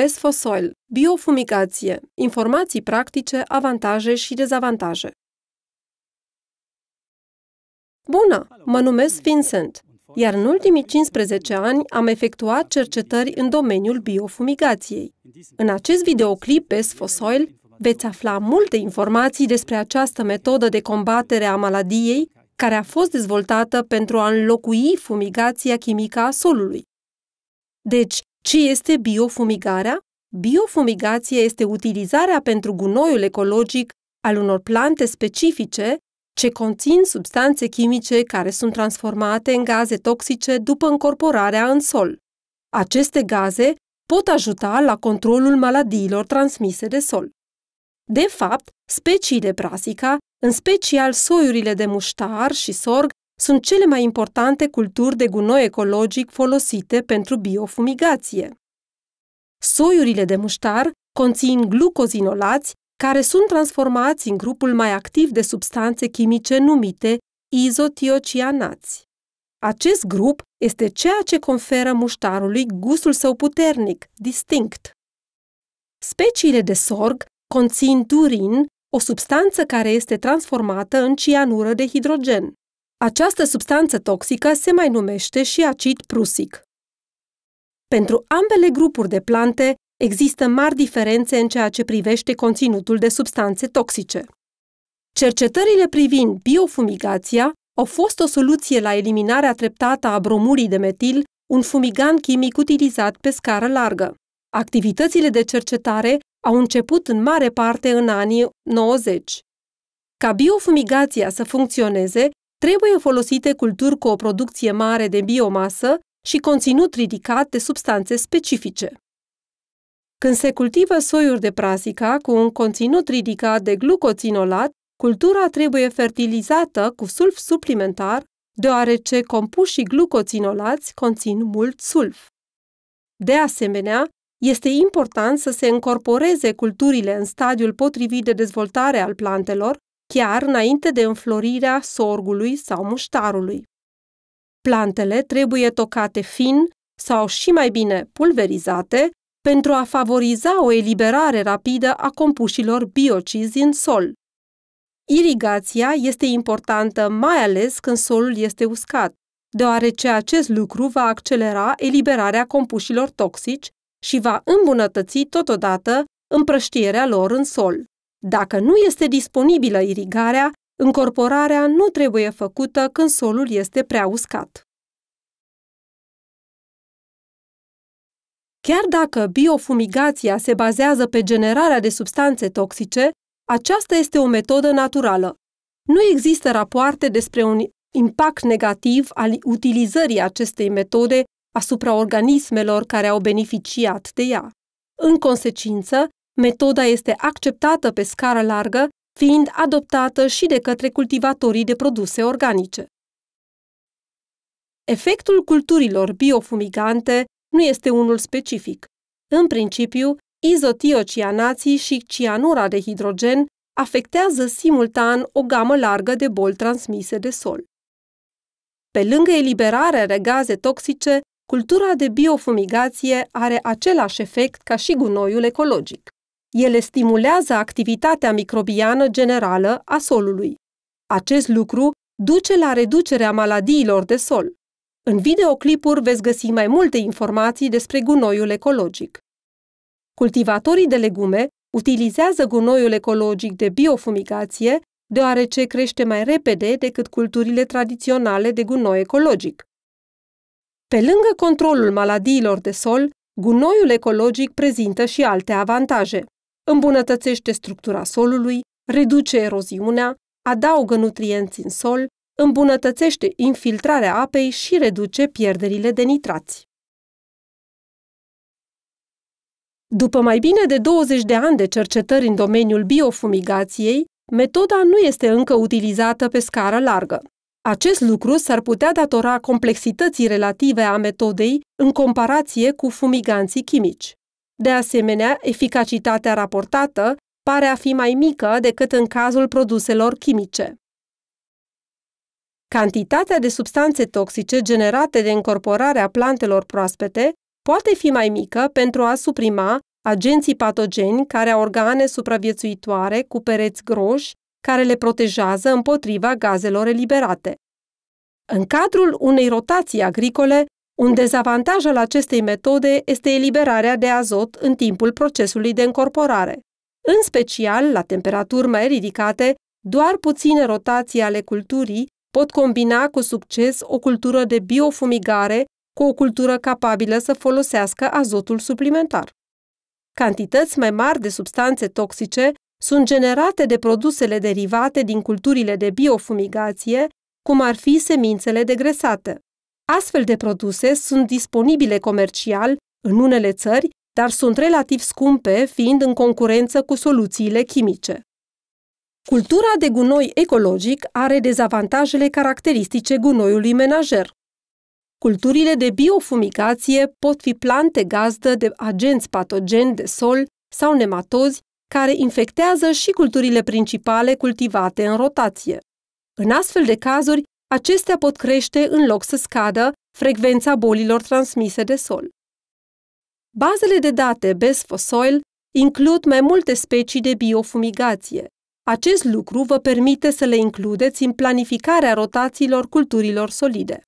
PESFOSOIL, biofumigație, informații practice, avantaje și dezavantaje. Bună! Mă numesc Vincent, iar în ultimii 15 ani am efectuat cercetări în domeniul biofumigației. În acest videoclip PESFOSOIL veți afla multe informații despre această metodă de combatere a maladiei care a fost dezvoltată pentru a înlocui fumigația chimică a solului. Deci, ce este biofumigarea? Biofumigația este utilizarea pentru gunoiul ecologic al unor plante specifice ce conțin substanțe chimice care sunt transformate în gaze toxice după încorporarea în sol. Aceste gaze pot ajuta la controlul maladiilor transmise de sol. De fapt, speciile brasica, în special soiurile de muștar și sorg, sunt cele mai importante culturi de gunoi ecologic folosite pentru biofumigație. Soiurile de muștar conțin glucozinolați care sunt transformați în grupul mai activ de substanțe chimice numite izotiocianați. Acest grup este ceea ce conferă muștarului gustul său puternic, distinct. Speciile de sorg conțin turin, o substanță care este transformată în cianură de hidrogen. Această substanță toxică se mai numește și acid prusic. Pentru ambele grupuri de plante există mari diferențe în ceea ce privește conținutul de substanțe toxice. Cercetările privind biofumigația au fost o soluție la eliminarea treptată a bromurii de metil, un fumigant chimic utilizat pe scară largă. Activitățile de cercetare au început în mare parte în anii 90. Ca biofumigația să funcționeze, trebuie folosite culturi cu o producție mare de biomasă și conținut ridicat de substanțe specifice. Când se cultivă soiuri de prasica cu un conținut ridicat de glucoținolat, cultura trebuie fertilizată cu sulf suplimentar, deoarece compușii glucoținolați conțin mult sulf. De asemenea, este important să se încorporeze culturile în stadiul potrivit de dezvoltare al plantelor chiar înainte de înflorirea sorgului sau muștarului. Plantele trebuie tocate fin sau și mai bine pulverizate pentru a favoriza o eliberare rapidă a compușilor biocizi în sol. Irigația este importantă mai ales când solul este uscat, deoarece acest lucru va accelera eliberarea compușilor toxici și va îmbunătăți totodată împrăștierea lor în sol. Dacă nu este disponibilă irigarea, încorporarea nu trebuie făcută când solul este prea uscat. Chiar dacă biofumigația se bazează pe generarea de substanțe toxice, aceasta este o metodă naturală. Nu există rapoarte despre un impact negativ al utilizării acestei metode asupra organismelor care au beneficiat de ea. În consecință, Metoda este acceptată pe scară largă, fiind adoptată și de către cultivatorii de produse organice. Efectul culturilor biofumigante nu este unul specific. În principiu, izotiocianații și cianura de hidrogen afectează simultan o gamă largă de boli transmise de sol. Pe lângă eliberarea de gaze toxice, cultura de biofumigație are același efect ca și gunoiul ecologic. Ele stimulează activitatea microbiană generală a solului. Acest lucru duce la reducerea maladiilor de sol. În videoclipuri veți găsi mai multe informații despre gunoiul ecologic. Cultivatorii de legume utilizează gunoiul ecologic de biofumigație deoarece crește mai repede decât culturile tradiționale de gunoi ecologic. Pe lângă controlul maladiilor de sol, gunoiul ecologic prezintă și alte avantaje îmbunătățește structura solului, reduce eroziunea, adaugă nutrienți în sol, îmbunătățește infiltrarea apei și reduce pierderile de nitrați. După mai bine de 20 de ani de cercetări în domeniul biofumigației, metoda nu este încă utilizată pe scară largă. Acest lucru s-ar putea datora complexității relative a metodei în comparație cu fumiganții chimici. De asemenea, eficacitatea raportată pare a fi mai mică decât în cazul produselor chimice. Cantitatea de substanțe toxice generate de incorporarea plantelor proaspete poate fi mai mică pentru a suprima agenții patogeni care au organe supraviețuitoare cu pereți groși care le protejează împotriva gazelor eliberate. În cadrul unei rotații agricole, un dezavantaj al acestei metode este eliberarea de azot în timpul procesului de încorporare. În special, la temperaturi mai ridicate, doar puține rotații ale culturii pot combina cu succes o cultură de biofumigare cu o cultură capabilă să folosească azotul suplimentar. Cantități mai mari de substanțe toxice sunt generate de produsele derivate din culturile de biofumigație, cum ar fi semințele degresate. Astfel de produse sunt disponibile comercial în unele țări, dar sunt relativ scumpe, fiind în concurență cu soluțiile chimice. Cultura de gunoi ecologic are dezavantajele caracteristice gunoiului menajer. Culturile de biofumigație pot fi plante gazdă de agenți patogeni de sol sau nematozi care infectează și culturile principale cultivate în rotație. În astfel de cazuri, Acestea pot crește în loc să scadă frecvența bolilor transmise de sol. Bazele de date Best for Soil includ mai multe specii de biofumigație. Acest lucru vă permite să le includeți în planificarea rotațiilor culturilor solide.